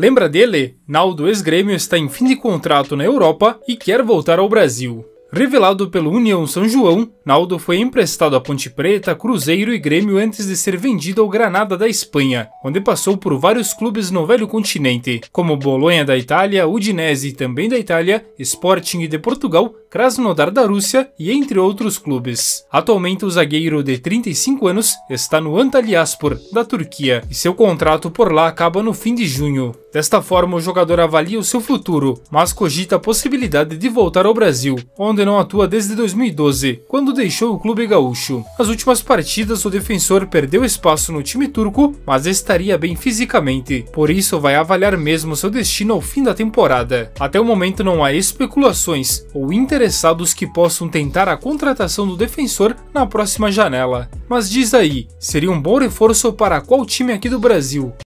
Lembra dele? Naldo ex-grêmio está em fim de contrato na Europa e quer voltar ao Brasil. Revelado pelo União São João, Naldo foi emprestado a Ponte Preta, Cruzeiro e Grêmio antes de ser vendido ao Granada da Espanha, onde passou por vários clubes no velho continente, como Bolonha da Itália, Udinese também da Itália, Sporting de Portugal, Krasnodar da Rússia e entre outros clubes. Atualmente o zagueiro de 35 anos está no Antalyaspor, da Turquia, e seu contrato por lá acaba no fim de junho. Desta forma, o jogador avalia o seu futuro, mas cogita a possibilidade de voltar ao Brasil, onde não atua desde 2012, quando deixou o clube gaúcho. Nas últimas partidas, o defensor perdeu espaço no time turco, mas estaria bem fisicamente, por isso vai avaliar mesmo seu destino ao fim da temporada. Até o momento não há especulações ou inter interessados que possam tentar a contratação do defensor na próxima janela. Mas diz aí, seria um bom reforço para qual time aqui do Brasil?